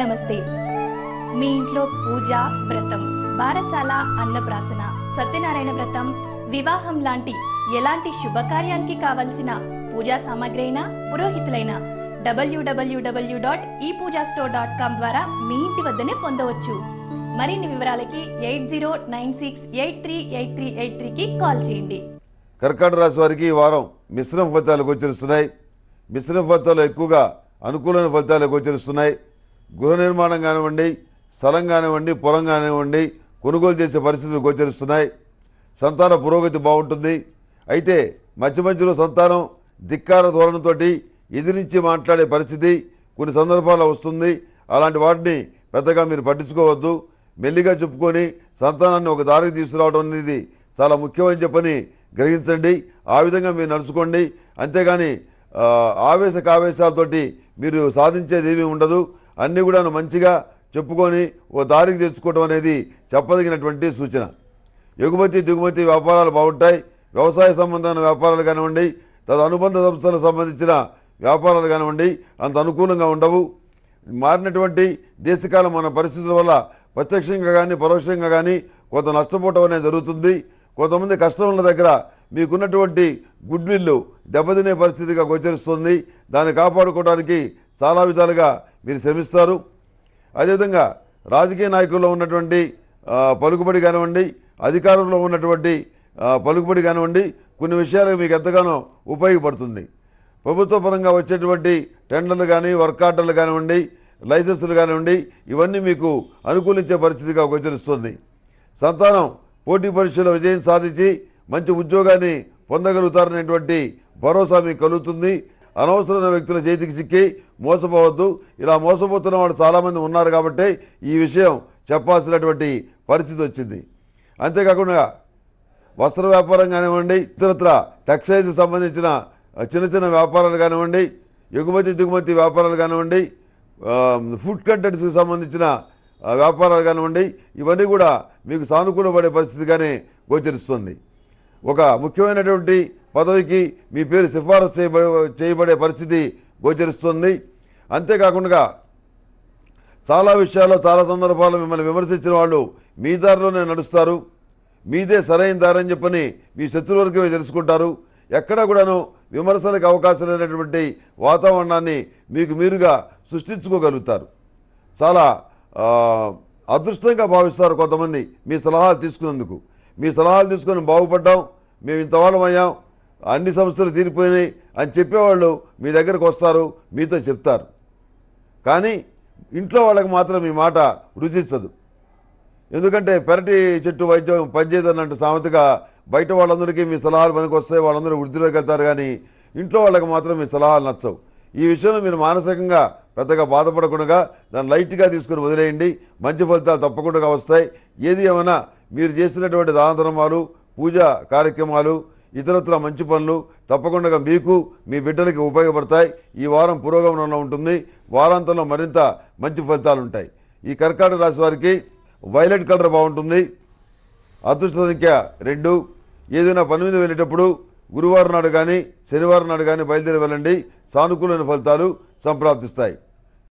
నమస్తే మీ ఇంట్లో పూజ వ్రతం బారసాల అన్నప్రాసన సత్యనారాయణ వ్రతం వివాహం లాంటి ఎలాంటి శుభకార్యానికి కావలసిన పూజా సామాగ్రి అయినా పురోహితులైన డబ్ల్యూడబ్ల్యూడబ్ల్యూ డాట్ ఈ పూజా స్టోర్ డాట్ కామ్ ద్వారా మీ ఇంటి వద్దనే పొందవచ్చు మరిన్ని వివరాలకి eight zero nine six eight three eight three eight త్రీకి కాల్ చేయండి కర్కాటక రాశి వారికి ఈ వారం మిశ్రమ ఫలితాలు గోచరిస్తున్నాయి మిశ్రమ ఫలితాలు ఎక్కువగా అనుకూలమైన ఫలితాలు గోచరిస్తున్నాయి గృహ నిర్మాణం కానివ్వండి స్థలం కానివ్వండి పొలం కానివ్వండి కొనుగోలు చేసే పరిస్థితులు గోచరిస్తున్నాయి సంతాన పురోగతి బాగుంటుంది అయితే మధ్య మధ్యలో సంతానం ధిక్కార ధోరణితో ఎదిరించి మాట్లాడే పరిస్థితి కొన్ని సందర్భాల్లో వస్తుంది అలాంటి వాటిని పెద్దగా మీరు పట్టించుకోవద్దు మెల్లిగా చెప్పుకొని సంతానాన్ని ఒక దారికి తీసుకురావడం అనేది చాలా ముఖ్యమని చెప్పని గ్రహించండి ఆ విధంగా మీరు నడుచుకోండి అంతేగాని ఆవేశ కావేశాలతోటి మీరు సాధించేది ఏమీ ఉండదు అన్నీ కూడా మంచిగా చెప్పుకొని ఓ దారికి తెచ్చుకోవడం అనేది చెప్పదగినటువంటి సూచన ఎగుమతి దిగుమతి వ్యాపారాలు బాగుంటాయి వ్యవసాయ సంబంధమైన వ్యాపారాలు కానివ్వండి తదు అనుబంధ సంస్థలకు సంబంధించిన వ్యాపారాలు కానివ్వండి అంత అనుకూలంగా ఉండవు మారినటువంటి దేశకాలం మన పరిస్థితుల వల్ల ప్రత్యక్షంగా కానీ పరోక్షంగా కానీ కొంత నష్టపోవటం అనేది జరుగుతుంది కొంతమంది కస్టమర్ల దగ్గర మీకున్నటువంటి గుడ్విల్లు దెబ్బతినే పరిస్థితిగా గోచరిస్తుంది దాన్ని కాపాడుకోవడానికి చాలా విధాలుగా మీరు శ్రమిస్తారు అదేవిధంగా రాజకీయ నాయకుల్లో ఉన్నటువంటి పలుకుబడి కానివ్వండి అధికారంలో ఉన్నటువంటి పలుకుబడి కానివ్వండి కొన్ని విషయాలు మీకు ఎంతగానో ఉపయోగపడుతుంది ప్రభుత్వ పరంగా వచ్చేటువంటి టెండర్లు కానీ వర్క్ ఆర్డర్లు కానివ్వండి లైసెన్సులు కానివ్వండి ఇవన్నీ మీకు అనుకూలించే పరిస్థితిగా గోచరిస్తుంది సంతానం పోటీ పరీక్షలో విజయం సాధించి మంచి ఉద్యోగాన్ని పొందగలుగుతారనేటువంటి భరోసా మీకు కలుగుతుంది అనవసరమైన వ్యక్తుల చేతికి చిక్కి మోసపోవద్దు ఇలా మోసపోతున్న వాళ్ళు చాలామంది ఉన్నారు కాబట్టి ఈ విషయం చెప్పాల్సినటువంటి పరిస్థితి వచ్చింది అంతేకాకుండా వస్త్ర వ్యాపారం కానివ్వండి ఇతరత్ర టెక్స్టైల్స్ సంబంధించిన చిన్న చిన్న వ్యాపారాలు కానివ్వండి ఎగుమతి దిగుమతి వ్యాపారాలు కానివ్వండి ఫుడ్ కంటెంట్స్కి సంబంధించిన వ్యాపారాలు కానివ్వండి ఇవన్నీ కూడా మీకు సానుకూలపడే పరిస్థితిగానే గోచరిస్తుంది ఒక ముఖ్యమైనటువంటి పదవికి మీ పేరు సిఫారసు చేయబడే చేయబడే పరిస్థితి గోచరిస్తుంది అంతేకాకుండా చాలా విషయాల్లో చాలా సందర్భాల్లో మిమ్మల్ని విమర్శించిన వాళ్ళు మీ దారిలోనే నడుస్తారు మీదే సరైన దారని చెప్పని మీ శత్రువర్గమే తెలుసుకుంటారు ఎక్కడ కూడాను విమర్శలకు అవకాశం లేనటువంటి వాతావరణాన్ని మీకు మీరుగా సృష్టించుకోగలుగుతారు చాలా అదృష్టంగా భావిస్తారు కొంతమంది మీ సలహాలు తీసుకున్నందుకు మీ సలహాలు తీసుకొని బాగుపడ్డాం మేము ఇంతవాళ్ళం అయ్యాం అన్ని సమస్యలు తీరిపోయినాయి అని చెప్పేవాళ్ళు మీ దగ్గరకు వస్తారు మీతో చెప్తారు కానీ ఇంట్లో వాళ్ళకి మాత్రం మీ మాట రుచించదు ఎందుకంటే పెరటి చెట్టు వైద్యం పనిచేయదన్నట్టు సామెతగా బయట వాళ్ళందరికీ మీ సలహాలు పనికి వస్తాయి వాళ్ళందరూ వృద్ధిలోకి వెళ్తారు కానీ ఇంట్లో వాళ్ళకి మాత్రం మీ సలహాలు నచ్చవు ఈ విషయంలో మీరు మానసికంగా పెద్దగా బాధపడకుండా దాన్ని లైట్గా తీసుకుని వదిలేయండి మంచి ఫలితాలు తప్పకుండా వస్తాయి ఏది ఏమైనా మీరు చేసినటువంటి దాన పూజా కార్యక్రమాలు ఇతరత్ర మంచి పనులు తప్పకుండా మీకు మీ బిడ్డలకి ఉపయోగపడతాయి ఈ వారం పురోగమనంలో ఉంటుంది వారాంతంలో మరింత మంచి ఫలితాలు ఉంటాయి ఈ కర్కాటక రాశి వారికి వైలెట్ కలర్ బాగుంటుంది అదృష్ట సంఖ్య రెండు ఏదైనా పని మీద వెళ్ళేటప్పుడు గురువారం నాడు కానీ శనివారం నాడు కానీ బయలుదేరి వెళ్ళండి సానుకూలమైన ఫలితాలు సంప్రాప్తిస్తాయి